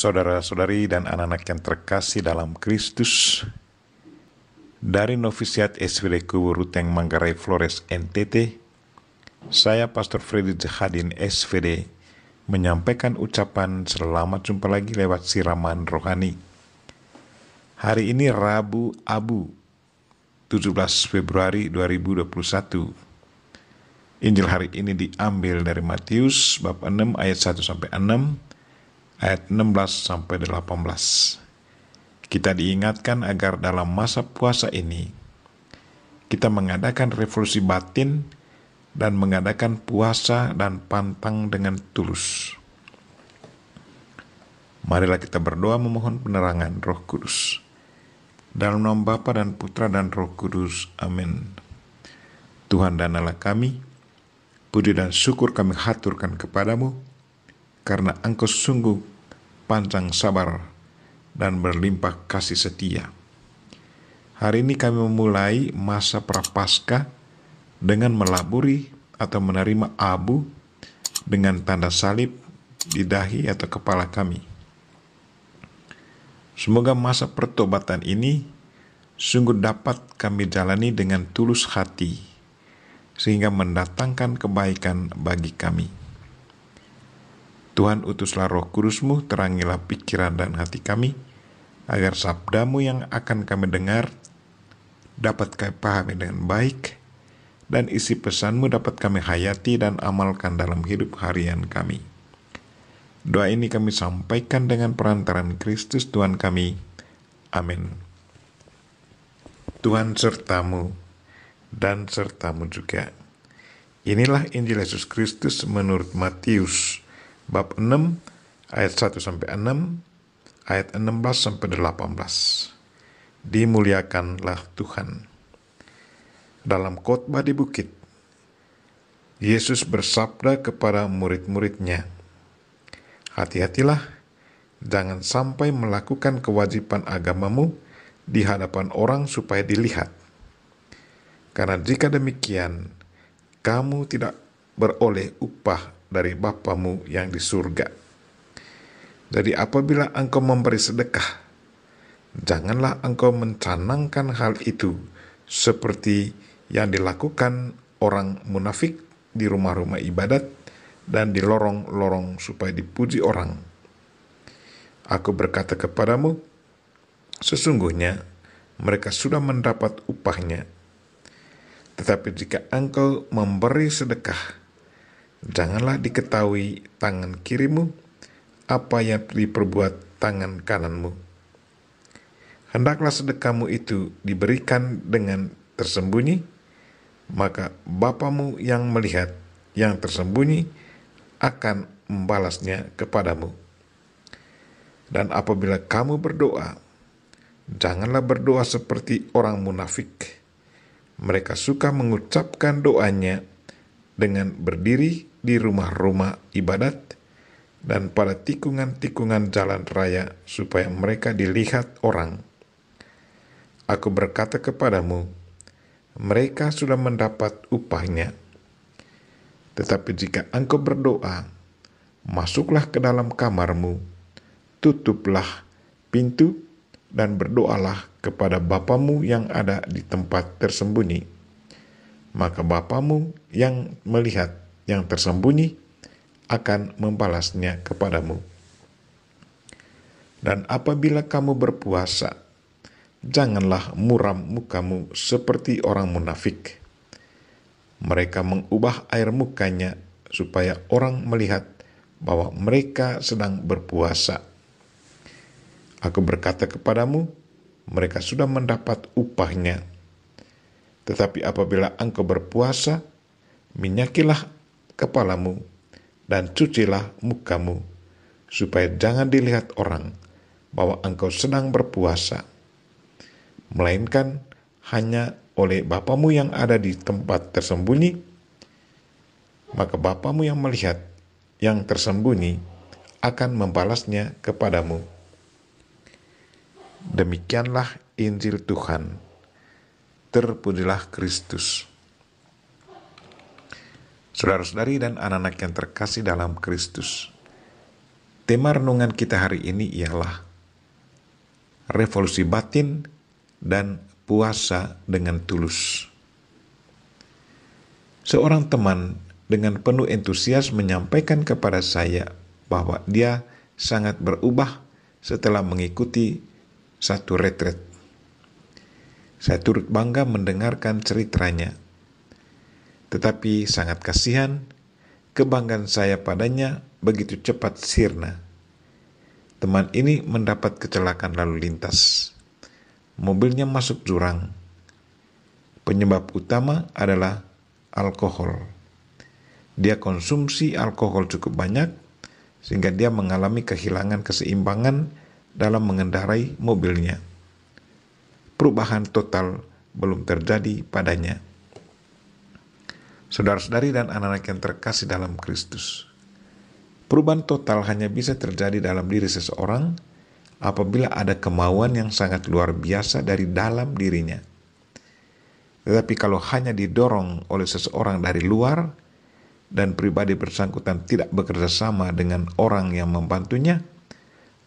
saudara-saudari dan anak-anak yang terkasih dalam Kristus, dari Novisiat SWD Kuburuteng Manggarai Flores NTT, saya Pastor Freddy Jahadin SVD menyampaikan ucapan selamat jumpa lagi lewat siraman rohani. Hari ini Rabu Abu 17 Februari 2021. Injil hari ini diambil dari Matius bab 6 ayat 1 sampai 6 ayat 16 sampai 18. Kita diingatkan agar dalam masa puasa ini kita mengadakan revolusi batin dan mengadakan puasa dan pantang dengan tulus. Marilah kita berdoa memohon penerangan Roh Kudus. Dalam nama Bapa dan Putra dan Roh Kudus. Amin. Tuhan dan Allah kami, puji dan syukur kami haturkan kepadamu, karena Engkau sungguh panjang sabar, dan berlimpah kasih setia. Hari ini kami memulai masa prapaskah dengan melaburi atau menerima abu dengan tanda salib di dahi atau kepala kami. Semoga masa pertobatan ini sungguh dapat kami jalani dengan tulus hati, sehingga mendatangkan kebaikan bagi kami. Tuhan utuslah roh kudusmu, terangilah pikiran dan hati kami, agar sabdamu yang akan kami dengar dapat kami pahami dengan baik, dan isi pesanmu dapat kami hayati dan amalkan dalam hidup harian kami. Doa ini kami sampaikan dengan perantaran Kristus Tuhan kami. Amin. Tuhan sertamu dan sertamu juga. Inilah Injil Yesus Kristus menurut Matius bab 6 ayat 1 sampai 6 ayat 16 sampai 18 dimuliakanlah Tuhan dalam khotbah di bukit Yesus bersabda kepada murid-muridnya hati-hatilah jangan sampai melakukan kewajiban agamamu di hadapan orang supaya dilihat karena jika demikian kamu tidak beroleh upah dari Bapamu yang di surga. Jadi apabila engkau memberi sedekah, janganlah engkau mencanangkan hal itu seperti yang dilakukan orang munafik di rumah-rumah ibadat dan di lorong-lorong supaya dipuji orang. Aku berkata kepadamu, sesungguhnya mereka sudah mendapat upahnya. Tetapi jika engkau memberi sedekah, janganlah diketahui tangan kirimu apa yang diperbuat tangan kananmu. Hendaklah sedekamu itu diberikan dengan tersembunyi, maka Bapamu yang melihat yang tersembunyi akan membalasnya kepadamu. Dan apabila kamu berdoa, janganlah berdoa seperti orang munafik. Mereka suka mengucapkan doanya dengan berdiri di rumah-rumah ibadat dan pada tikungan-tikungan jalan raya supaya mereka dilihat orang. Aku berkata kepadamu, mereka sudah mendapat upahnya. Tetapi jika engkau berdoa, masuklah ke dalam kamarmu, tutuplah pintu, dan berdoalah kepada Bapamu yang ada di tempat tersembunyi. Maka Bapamu yang melihat yang tersembunyi akan membalasnya kepadamu. Dan apabila kamu berpuasa, janganlah muram mukamu seperti orang munafik. Mereka mengubah air mukanya supaya orang melihat bahwa mereka sedang berpuasa. Aku berkata kepadamu, mereka sudah mendapat upahnya. Tetapi apabila engkau berpuasa, minyakilah kepalamu dan cucilah mukamu, supaya jangan dilihat orang bahwa engkau sedang berpuasa, melainkan hanya oleh Bapamu yang ada di tempat tersembunyi, maka Bapamu yang melihat yang tersembunyi akan membalasnya kepadamu. Demikianlah Injil Tuhan. Terpujilah Kristus. Saudara-saudari dan anak-anak yang terkasih dalam Kristus, tema renungan kita hari ini ialah revolusi batin dan puasa dengan tulus. Seorang teman dengan penuh entusias menyampaikan kepada saya bahwa dia sangat berubah setelah mengikuti satu retret. Saya turut bangga mendengarkan ceritanya tetapi sangat kasihan, kebanggaan saya padanya begitu cepat sirna. Teman ini mendapat kecelakaan lalu lintas. Mobilnya masuk jurang. Penyebab utama adalah alkohol. Dia konsumsi alkohol cukup banyak sehingga dia mengalami kehilangan keseimbangan dalam mengendarai mobilnya. Perubahan total belum terjadi padanya. Saudara-saudari dan anak-anak yang terkasih dalam Kristus. Perubahan total hanya bisa terjadi dalam diri seseorang apabila ada kemauan yang sangat luar biasa dari dalam dirinya. Tetapi kalau hanya didorong oleh seseorang dari luar dan pribadi bersangkutan tidak bekerja sama dengan orang yang membantunya,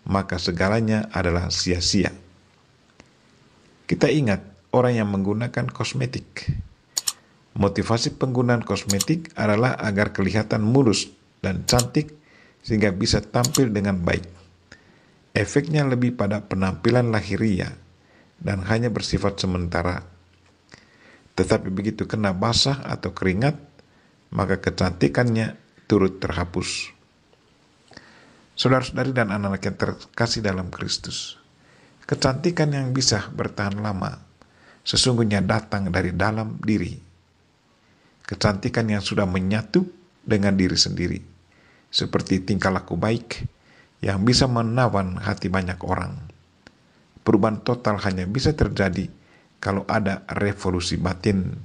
maka segalanya adalah sia-sia. Kita ingat orang yang menggunakan kosmetik Motivasi penggunaan kosmetik adalah agar kelihatan mulus dan cantik sehingga bisa tampil dengan baik. Efeknya lebih pada penampilan lahiriah dan hanya bersifat sementara. Tetapi begitu kena basah atau keringat, maka kecantikannya turut terhapus. Saudara-saudari dan anak-anak yang terkasih dalam Kristus, kecantikan yang bisa bertahan lama sesungguhnya datang dari dalam diri kecantikan yang sudah menyatu dengan diri sendiri, seperti tingkah laku baik yang bisa menawan hati banyak orang. Perubahan total hanya bisa terjadi kalau ada revolusi batin,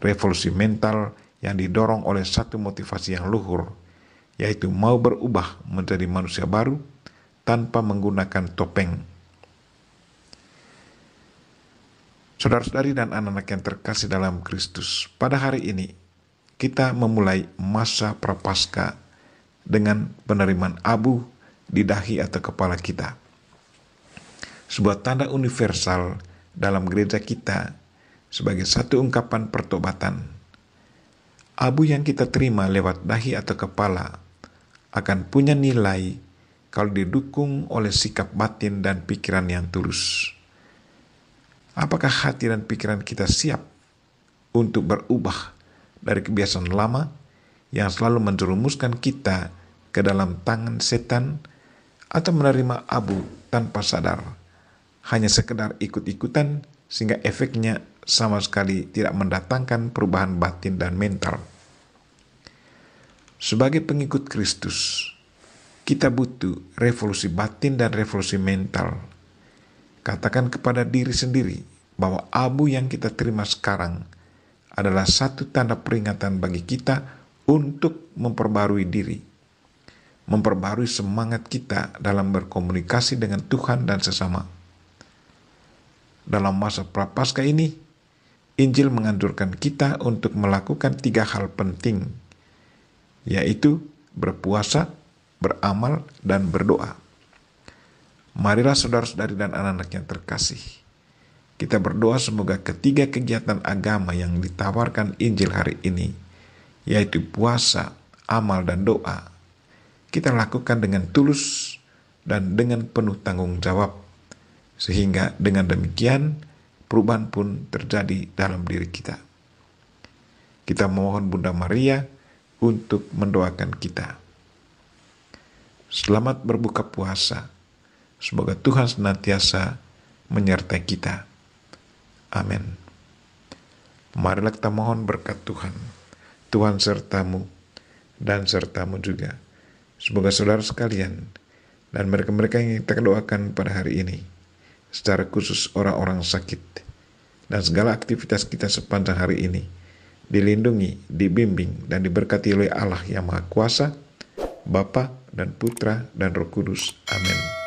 revolusi mental yang didorong oleh satu motivasi yang luhur, yaitu mau berubah menjadi manusia baru tanpa menggunakan topeng Saudara-saudari dan anak-anak yang terkasih dalam Kristus, pada hari ini kita memulai masa prapaskah dengan penerimaan abu di dahi atau kepala kita. Sebuah tanda universal dalam gereja kita sebagai satu ungkapan pertobatan. Abu yang kita terima lewat dahi atau kepala akan punya nilai kalau didukung oleh sikap batin dan pikiran yang tulus. Apakah hati dan pikiran kita siap untuk berubah dari kebiasaan lama yang selalu menjerumuskan kita ke dalam tangan setan atau menerima abu tanpa sadar, hanya sekedar ikut-ikutan sehingga efeknya sama sekali tidak mendatangkan perubahan batin dan mental. Sebagai pengikut Kristus, kita butuh revolusi batin dan revolusi mental Katakan kepada diri sendiri bahwa abu yang kita terima sekarang adalah satu tanda peringatan bagi kita untuk memperbarui diri, memperbarui semangat kita dalam berkomunikasi dengan Tuhan dan sesama. Dalam masa prapaskah ini, Injil menganjurkan kita untuk melakukan tiga hal penting, yaitu berpuasa, beramal, dan berdoa. Marilah saudara-saudari dan anak-anak yang terkasih. Kita berdoa semoga ketiga kegiatan agama yang ditawarkan Injil hari ini, yaitu puasa, amal, dan doa, kita lakukan dengan tulus dan dengan penuh tanggung jawab. Sehingga dengan demikian, perubahan pun terjadi dalam diri kita. Kita memohon Bunda Maria untuk mendoakan kita. Selamat berbuka puasa Semoga Tuhan senantiasa menyertai kita. Amin. Marilah kita mohon berkat Tuhan. Tuhan sertamu dan sertamu juga. Semoga saudara sekalian dan mereka-mereka yang kita doakan pada hari ini, secara khusus orang-orang sakit, dan segala aktivitas kita sepanjang hari ini, dilindungi, dibimbing, dan diberkati oleh Allah yang Maha Kuasa, Bapa dan Putra dan Roh Kudus. Amin.